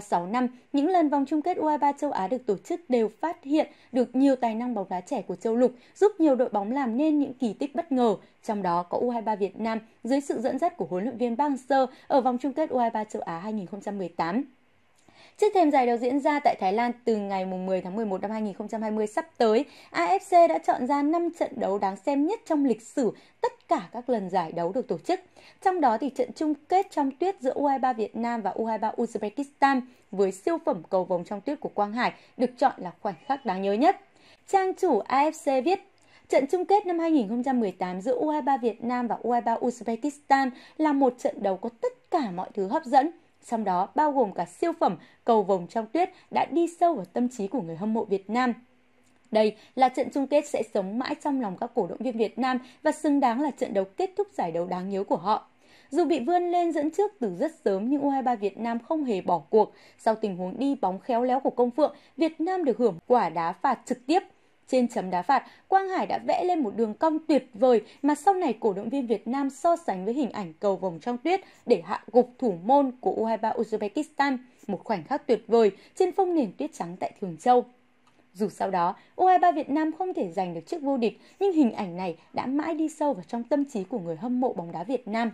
6 năm, những lần vòng chung kết U23 châu Á được tổ chức đều phát hiện được nhiều tài năng bóng đá trẻ của châu lục, giúp nhiều đội bóng làm nên những kỳ tích bất ngờ, trong đó có U23 Việt Nam dưới sự dẫn dắt của huấn luyện viên Park hang ở vòng chung kết U23 châu Á 2018. Trước thêm giải đấu diễn ra tại Thái Lan từ ngày 10 tháng 11 năm 2020 sắp tới, AFC đã chọn ra 5 trận đấu đáng xem nhất trong lịch sử tất cả các lần giải đấu được tổ chức. Trong đó thì trận chung kết trong tuyết giữa U23 Việt Nam và U23 Uzbekistan với siêu phẩm cầu vồng trong tuyết của Quang Hải được chọn là khoảnh khắc đáng nhớ nhất. Trang chủ AFC viết Trận chung kết năm 2018 giữa U23 Việt Nam và U23 Uzbekistan là một trận đấu có tất cả mọi thứ hấp dẫn, trong đó bao gồm cả siêu phẩm cầu vồng trong tuyết đã đi sâu vào tâm trí của người hâm mộ Việt Nam đây là trận chung kết sẽ sống mãi trong lòng các cổ động viên Việt Nam và xứng đáng là trận đấu kết thúc giải đấu đáng nhớ của họ. Dù bị vươn lên dẫn trước từ rất sớm nhưng U23 Việt Nam không hề bỏ cuộc. Sau tình huống đi bóng khéo léo của Công Phượng, Việt Nam được hưởng quả đá phạt trực tiếp. Trên chấm đá phạt, Quang Hải đã vẽ lên một đường cong tuyệt vời mà sau này cổ động viên Việt Nam so sánh với hình ảnh cầu vồng trong tuyết để hạ gục thủ môn của U23 Uzbekistan. Một khoảnh khắc tuyệt vời trên phong nền tuyết trắng tại Thường Châu. Dù sau đó U23 Việt Nam không thể giành được chức vô địch, nhưng hình ảnh này đã mãi đi sâu vào trong tâm trí của người hâm mộ bóng đá Việt Nam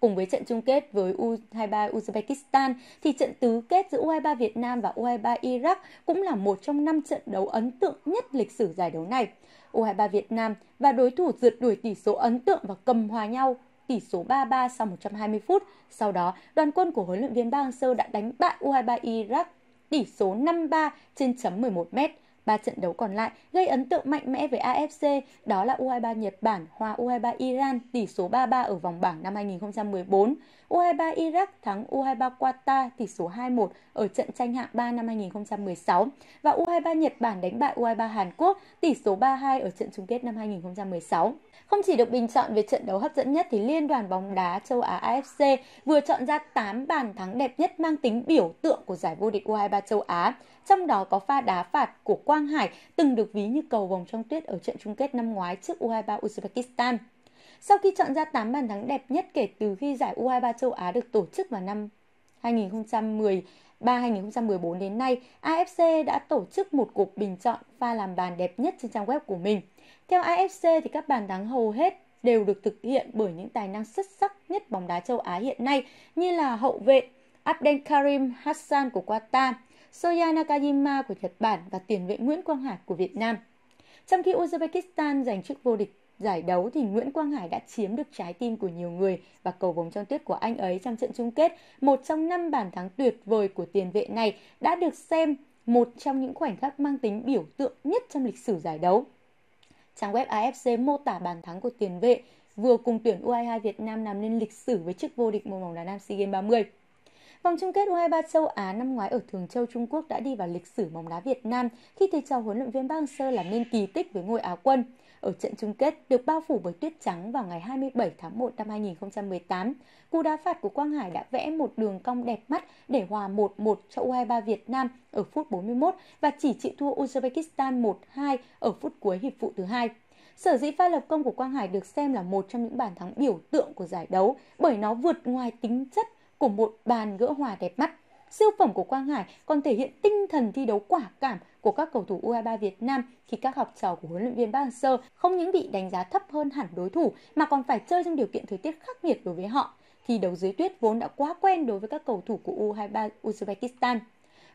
cùng với trận chung kết với U23 Uzbekistan thì trận tứ kết giữa U23 Việt Nam và U23 Iraq cũng là một trong năm trận đấu ấn tượng nhất lịch sử giải đấu này. U23 Việt Nam và đối thủ rượt đuổi tỷ số ấn tượng và cầm hòa nhau tỷ số 3-3 sau 120 phút. Sau đó, đoàn quân của huấn luyện viên Bang Sơ đã đánh bại U23 Iraq tỷ số 53 trên chấm 11 mét. Ba trận đấu còn lại gây ấn tượng mạnh mẽ với AFC, đó là U23 Nhật Bản, hòa U23 Iran tỷ số 3-3 ở vòng bảng năm 2014, U23 Iraq thắng U23 Qatar tỷ số 2-1 ở trận tranh hạng 3 năm 2016 và U23 Nhật Bản đánh bại U23 Hàn Quốc tỷ số 3-2 ở trận chung kết năm 2016. Không chỉ được bình chọn về trận đấu hấp dẫn nhất thì Liên đoàn bóng đá châu Á AFC vừa chọn ra 8 bàn thắng đẹp nhất mang tính biểu tượng của giải vô địch U23 châu Á, trong đó có pha đá phạt của Quang Hải từng được ví như cầu vòng trong tuyết ở trận chung kết năm ngoái trước U23 Uzbekistan. Sau khi chọn ra 8 bàn thắng đẹp nhất kể từ khi giải U23 châu Á được tổ chức vào năm 2010 2014 đến nay, AFC đã tổ chức một cuộc bình chọn pha làm bàn đẹp nhất trên trang web của mình. Theo AFC thì các bàn thắng hầu hết đều được thực hiện bởi những tài năng xuất sắc nhất bóng đá châu Á hiện nay như là hậu vệ Abdelkarim Hassan của Qatar, Soya Nakajima của Nhật Bản và tiền vệ Nguyễn Quang Hải của Việt Nam. Trong khi Uzbekistan giành chức vô địch giải đấu thì Nguyễn Quang Hải đã chiếm được trái tim của nhiều người và cầu vồng trong tuyết của anh ấy trong trận chung kết. Một trong năm bàn thắng tuyệt vời của tiền vệ này đã được xem một trong những khoảnh khắc mang tính biểu tượng nhất trong lịch sử giải đấu. Trang web AFC mô tả bàn thắng của tiền vệ vừa cùng tuyển U22 Việt Nam làm nên lịch sử với chức vô địch môn bóng đá nam SEA Games 30. Vòng chung kết U23 châu Á năm ngoái ở Thường Châu Trung Quốc đã đi vào lịch sử bóng đá Việt Nam khi thầy trò huấn luyện viên Bang Sơ làm nên kỳ tích với ngôi Á quân. Ở trận chung kết được bao phủ bởi tuyết trắng vào ngày 27 tháng 1 năm 2018, cú đá phạt của Quang Hải đã vẽ một đường cong đẹp mắt để hòa 1-1 cho U23 Việt Nam ở phút 41 và chỉ chịu thua Uzbekistan 1-2 ở phút cuối hiệp phụ thứ hai. Sở dĩ pha lập công của Quang Hải được xem là một trong những bàn thắng biểu tượng của giải đấu bởi nó vượt ngoài tính chất của một bàn gỡ hòa đẹp mắt. Siêu phẩm của Quang Hải còn thể hiện tinh thần thi đấu quả cảm của các cầu thủ U23 e Việt Nam khi các học trò của huấn luyện viên Park Hang-seo không những bị đánh giá thấp hơn hẳn đối thủ mà còn phải chơi trong điều kiện thời tiết khắc nghiệt đối với họ. Thi đấu dưới tuyết vốn đã quá quen đối với các cầu thủ của U23 e Uzbekistan.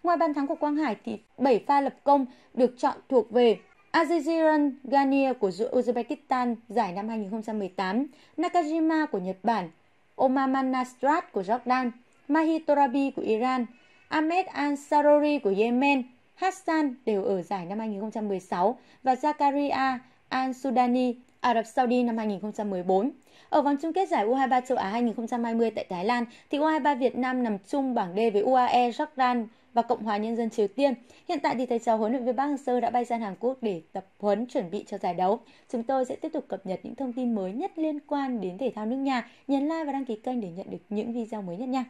Ngoài bàn thắng của Quang Hải thì 7 pha lập công được chọn thuộc về Aziziran Gania của Uzbekistan giải năm 2018, Nakajima của Nhật Bản, Omaman Nasrat của Jordan, Mahi Torabi của Iran, Ahmed Ansarori của Yemen, Hassan đều ở giải năm 2016 và Zakaria Al-Sudani Ả Rập Saudi năm 2014. Ở vòng chung kết giải U23 châu Á 2020 tại Thái Lan, thì U23 Việt Nam nằm chung bảng D với UAE, Jordan và Cộng hòa Nhân dân Triều Tiên. Hiện tại thì thầy trò huấn luyện viên Park Hang-seo đã bay sang Hàn Quốc để tập huấn chuẩn bị cho giải đấu. Chúng tôi sẽ tiếp tục cập nhật những thông tin mới nhất liên quan đến thể thao nước nhà. Nhấn like và đăng ký kênh để nhận được những video mới nhất nha.